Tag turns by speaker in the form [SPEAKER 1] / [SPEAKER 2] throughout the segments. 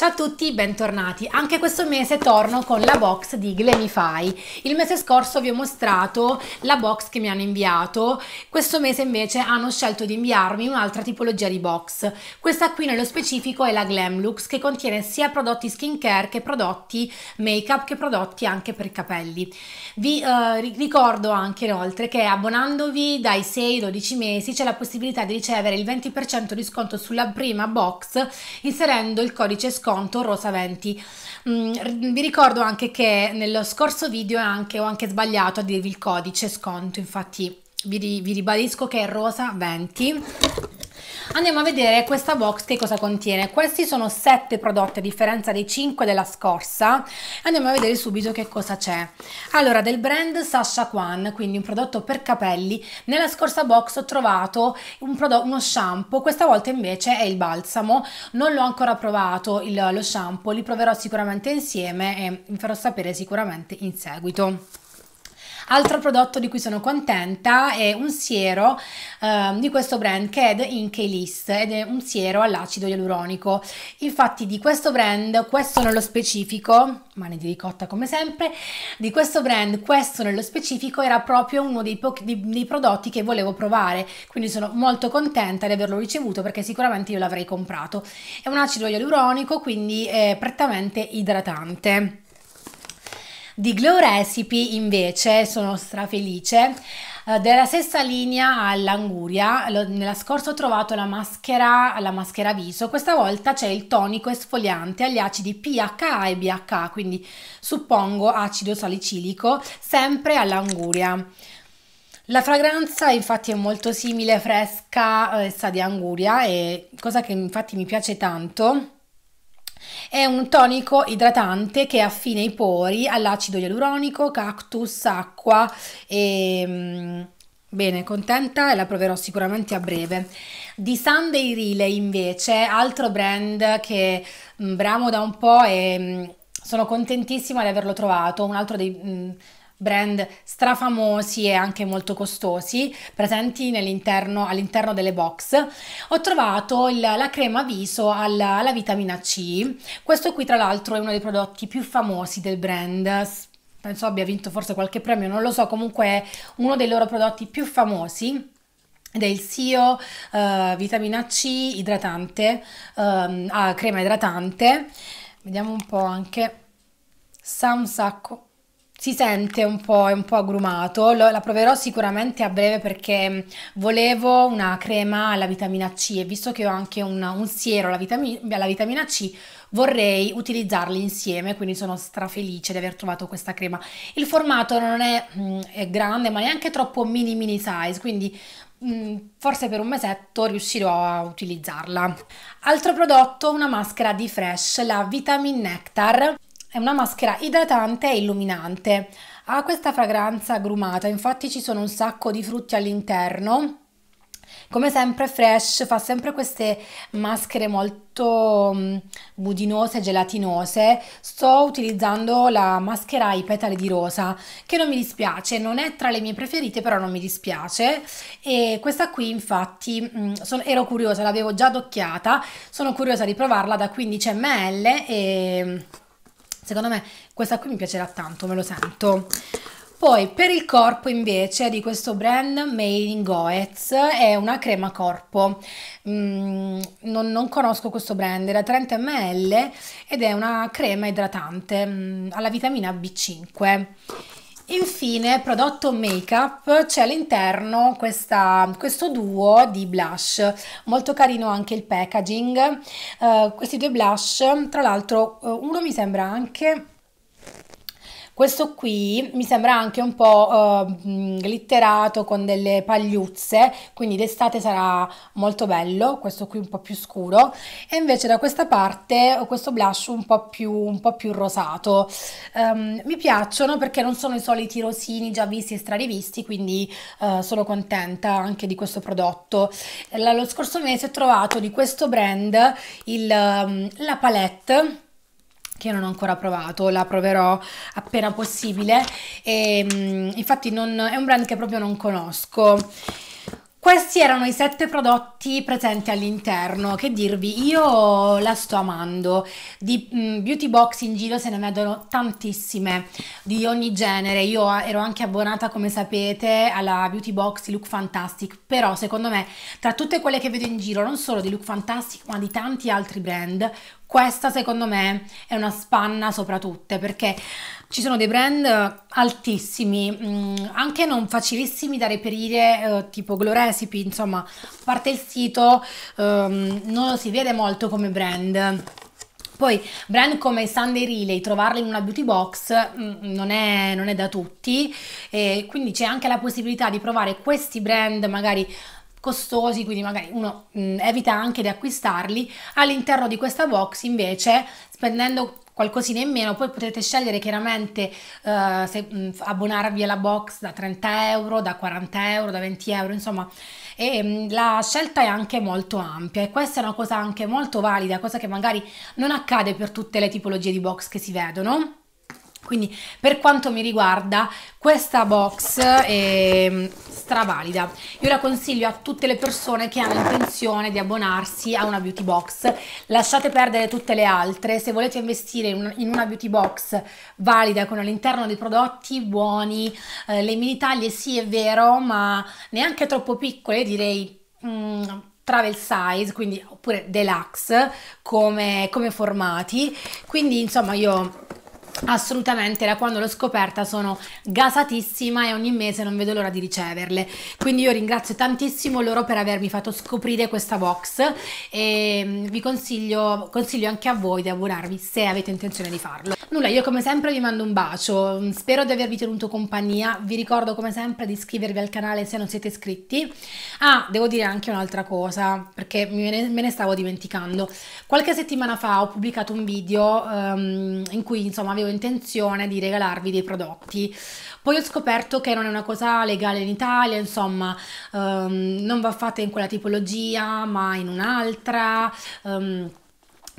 [SPEAKER 1] Ciao a tutti, bentornati. Anche questo mese torno con la box di Glamify. Il mese scorso vi ho mostrato la box che mi hanno inviato, questo mese invece hanno scelto di inviarmi un'altra tipologia di box. Questa qui nello specifico è la Glam Lux che contiene sia prodotti skincare che prodotti make-up che prodotti anche per capelli. Vi eh, ricordo anche inoltre che abbonandovi dai 6 ai 12 mesi c'è la possibilità di ricevere il 20% di sconto sulla prima box inserendo il codice sconto sconto Rosa 20. Mm, vi ricordo anche che nello scorso video anche, ho anche sbagliato a dirvi il codice sconto, infatti vi, vi ribadisco che è Rosa 20 Andiamo a vedere questa box che cosa contiene. Questi sono 7 prodotti a differenza dei 5 della scorsa. Andiamo a vedere subito che cosa c'è. Allora, del brand Sasha Kwan, quindi un prodotto per capelli. Nella scorsa box ho trovato un uno shampoo, questa volta invece è il balsamo. Non l'ho ancora provato il, lo shampoo, li proverò sicuramente insieme e vi farò sapere sicuramente in seguito. Altro prodotto di cui sono contenta è un siero eh, di questo brand che è The Inkey List ed è un siero all'acido ialuronico. Infatti di questo brand, questo nello specifico, mani di ricotta come sempre, di questo brand, questo nello specifico era proprio uno dei, dei, dei prodotti che volevo provare, quindi sono molto contenta di averlo ricevuto perché sicuramente io l'avrei comprato. È un acido ialuronico, quindi prettamente idratante. Di Glow Recipe invece sono strafelice. Eh, della stessa linea all'anguria, nella scorsa ho trovato la maschera, la maschera viso, questa volta c'è il tonico esfoliante agli acidi PHA e BHA, quindi suppongo acido salicilico, sempre all'anguria. La fragranza infatti è molto simile, fresca, eh, sa di anguria, e cosa che infatti mi piace tanto è un tonico idratante che affina i pori all'acido ialuronico, cactus, acqua e... Ehm, bene, contenta e la proverò sicuramente a breve. Di Sunday Relay invece, altro brand che mm, bramo da un po' e mm, sono contentissima di averlo trovato, un altro dei mm, brand strafamosi e anche molto costosi presenti all'interno delle box ho trovato il, la crema viso alla, alla vitamina C questo qui tra l'altro è uno dei prodotti più famosi del brand penso abbia vinto forse qualche premio non lo so comunque è uno dei loro prodotti più famosi del SIO uh, vitamina C idratante uh, crema idratante vediamo un po' anche sa un sacco si sente un po', un po' agrumato, Lo, la proverò sicuramente a breve perché mm, volevo una crema alla vitamina C e visto che ho anche un, un siero alla, vitami alla vitamina C vorrei utilizzarli insieme, quindi sono strafelice di aver trovato questa crema. Il formato non è, mm, è grande ma neanche troppo mini mini size, quindi mm, forse per un mesetto riuscirò a utilizzarla. Altro prodotto, una maschera di Fresh, la Vitamin Nectar. È una maschera idratante e illuminante. Ha questa fragranza agrumata, infatti ci sono un sacco di frutti all'interno. Come sempre Fresh fa sempre queste maschere molto mm, budinose, gelatinose. Sto utilizzando la maschera ai petali di rosa, che non mi dispiace, non è tra le mie preferite, però non mi dispiace. E questa qui infatti mm, sono, ero curiosa, l'avevo già adocchiata, sono curiosa di provarla da 15 ml e mm, Secondo me questa qui mi piacerà tanto, me lo sento. Poi per il corpo invece di questo brand Made in Goetz è una crema corpo, mm, non, non, conosco questo brand, è da 30 ml ed è una crema idratante mm, alla vitamina B5. Infine, prodotto make-up, c'è all'interno questo duo di blush, molto carino anche il packaging. Uh, questi due blush, tra l'altro eh, uno mi sembra anche questo qui mi sembra anche un po' eh, mm, glitterato con delle pagliuzze, quindi d'estate sarà molto bello, questo qui un po' più scuro, e invece da questa parte ho questo blush un po' più, un po più rosato. Um, mi piacciono perché non sono i soliti rosini già visti e strarivisti, quindi uh, sono contenta anche di questo prodotto. L lo scorso mese ho trovato di questo brand il, um, la palette che non ho ancora provato, la proverò appena possibile e ehm, infatti non, è un brand che proprio non conosco. Questi erano i sette prodotti presenti all'interno, che dirvi, io la sto amando, di mm, beauty box in giro se ne vedono tantissime, di ogni genere, io ero anche abbonata come sapete alla beauty box di Look Fantastic, però secondo me tra tutte quelle che vedo in giro, non solo di Look Fantastic ma di tanti altri brand, questa secondo me è una spanna sopra tutte perché ci sono dei brand eh, altissimi, mm, anche non facilissimi da reperire, eh, tipo Glow insomma, a parte il sito ehm, non lo si vede molto come brand. Poi brand come Sunday Relay, trovarli in una beauty box mm, non è, non è da tutti, quindi c'è anche la possibilità di provare questi brand magari costosi, quindi magari uno mh, evita anche di acquistarli. All'interno di questa box invece spendendo qualcosina in meno, poi potete scegliere chiaramente eh, se mh, abbonarvi alla box da 30 euro, da 40 euro, da 20 euro, insomma e la scelta è anche molto ampia e questa è una cosa anche molto valida, cosa che magari non accade per tutte le tipologie di box che si vedono quindi per quanto mi riguarda questa box è mm, stravalida. Io la consiglio a tutte le persone che hanno intenzione di abbonarsi a una beauty box. Lasciate perdere tutte le altre. Se volete investire in una beauty box valida con all'interno dei prodotti buoni, eh, le mini taglie sì è vero, ma neanche troppo piccole direi... Mm, travel size, quindi oppure deluxe come, come formati, quindi insomma io Assolutamente, da quando l'ho scoperta sono gasatissima e ogni mese non vedo l'ora di riceverle. Quindi io ringrazio tantissimo loro per avermi fatto scoprire questa box e mm, vi consiglio, consiglio anche a voi di augurarvi se avete intenzione di farlo. Nulla, io come sempre vi mando un bacio, mm, spero di avervi tenuto compagnia, vi ricordo come sempre di iscrivervi al canale se non siete iscritti. Ah, devo dire anche un'altra cosa, perché me ne, me ne, stavo dimenticando. Qualche settimana fa ho pubblicato un video um, in cui insomma avevo intenzione di regalarvi dei prodotti. Poi ho scoperto che non è una cosa legale in Italia, insomma, um, non va fatta in quella tipologia, ma in un'altra. Um,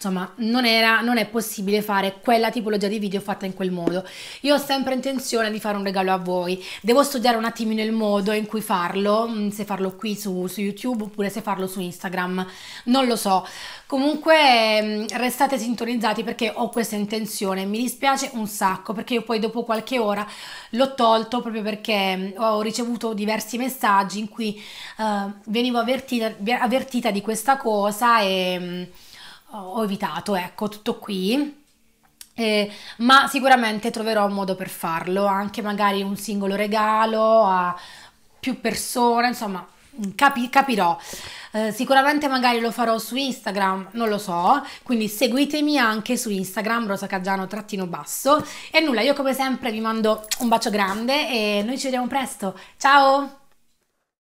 [SPEAKER 1] insomma, non, era, non è possibile fare quella tipologia di video fatta in quel modo. Io ho sempre intenzione di fare un regalo a voi, devo studiare un attimino il modo in cui farlo, mm, se farlo qui su, su YouTube oppure se farlo su Instagram, non lo so. Comunque mm, restate sintonizzati perché ho questa intenzione, mi dispiace un sacco perché io poi dopo qualche ora l'ho tolto proprio perché mm, ho ricevuto diversi messaggi in cui uh, venivo avvertita, avvertita, di questa cosa e ho evitato, ecco, tutto qui. Eh, ma sicuramente troverò un modo per farlo, anche magari un singolo regalo a più persone, insomma, capi capirò. Eh, sicuramente magari lo farò su Instagram, non lo so, quindi seguitemi anche su Instagram rosacaggiano-basso e nulla, io come sempre vi mando un bacio grande e noi ci vediamo presto. Ciao!